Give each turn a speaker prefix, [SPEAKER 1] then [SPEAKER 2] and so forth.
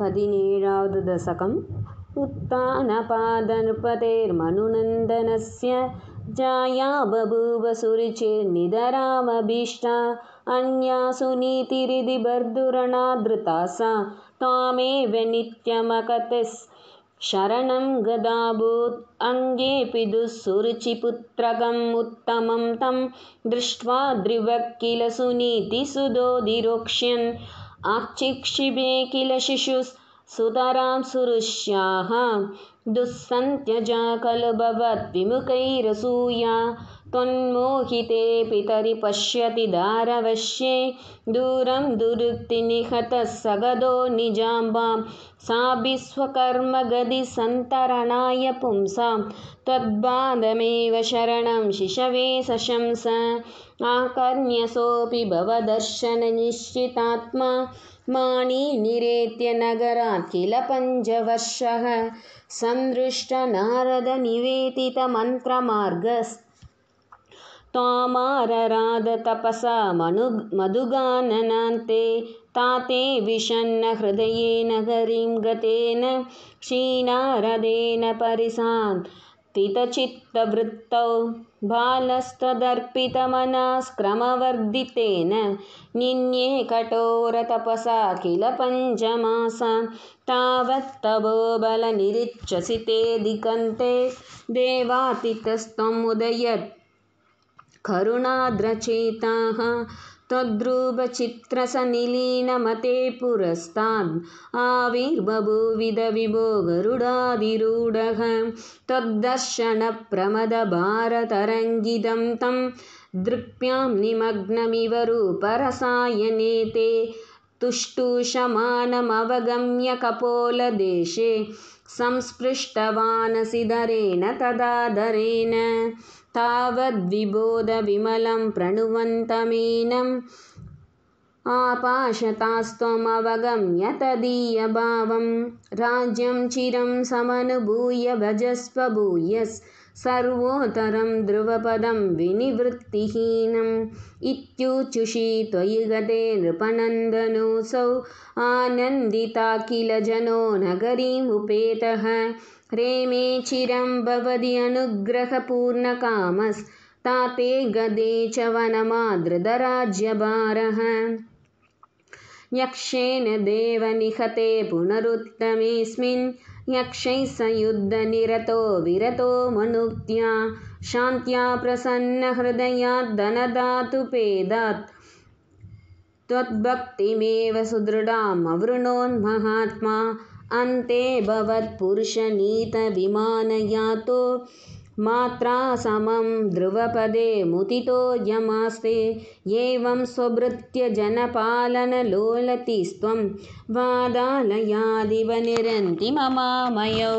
[SPEAKER 1] पदीने उत्तानपादनृपतेर्मनुनन्दनस्य जाया बभूव सुरुचिर्निधरामभीष्टा अन्या सुनीतिरिदि भर्दुरणा सा त्वामेव नित्यमकतिस् शरणं गदाबूत् अङ्गेऽपि दुःसुरुचिपुत्रकम् उत्तमं तं दृष्ट्वा द्रिवक् किल अचिक्षिबे किल शिशुस् सुतरां सुरुष्याः दुःसन्त्यजा खलु भवद्विमुखैरसूया त्वन्मोहिते पितरि पश्यति दारवश्ये दूरं दुरुक्तिनिहतः सगदो निजाम्बां साभिस्वकर्मगदिसन्तरणाय पुंसां त्वद्बाधमेव शरणं शिशवे सशंस आकर्ण्यसोऽपि भवदर्शननिश्चितात्मा निरेत्य नगरात् किल पञ्चवर्षः न्दृष्ट नारदनिवेदितमन्त्रमार्गस् त्वामाररादतपसा मनु मधुगाननान्ते ताते विशन्न हृदये गतेन क्षीनारदेन परिसान् स्थितचित्तवृत्तौ बालस्तदर्पितमनास्क्रमवर्धितेन निन्ये कठोरतपसा किल पञ्चमास तावत्तवो बलनिरिच्छसितेऽधिकन्ते देवातितस्त्वमुदयत् करुणाद्रचेताः त्वद्रूपचित्रसनिलीनमते पुरस्ताद् आविर्बभुविधविभो गरुडादिरूढः त्वद्दर्शनप्रमदभारतरङ्गिदं तं दृप्यां निमग्नमिव रूपरसायने ते तुष्टुशमानमवगम्य कपोलदेशे संस्पृष्टवानसि तदादरेण तावद्विबोधविमलं विमलं प्रणुवन्तमेनम् आपाशतास्त्वमवगम्य तदीयभावं राज्यं चिरं समनुभूय भजस्व भूयस् सर्वोत्तरं ध्रुवपदं विनिवृत्तिहीनम् इत्युच्युषि त्वयि गते नृपनन्दनोऽसौ आनन्दिता किल जनो नगरीमुपेतः रेमे चिरं भवति अनुग्रहपूर्णकामस्ताते गदे च वनमादृतराज्यभारः यक्षेन देवनिहते पुनरुत्तमेऽस्मिन् यक्षै संयुद्धनिरतो विरतो मनुक्त्या शान्त्या पेदात् त्वद्भक्तिमेव पेदात् त्वद्भक्तिमेव महात्मा अन्ते भवत्पुरुषनीतविमानयातो मात्रा समं ध्रुवपदे मुदितो यमास्ते एवं स्वभृत्यजनपालनलोलतिस्त्वं वादालयादिव ममामयौ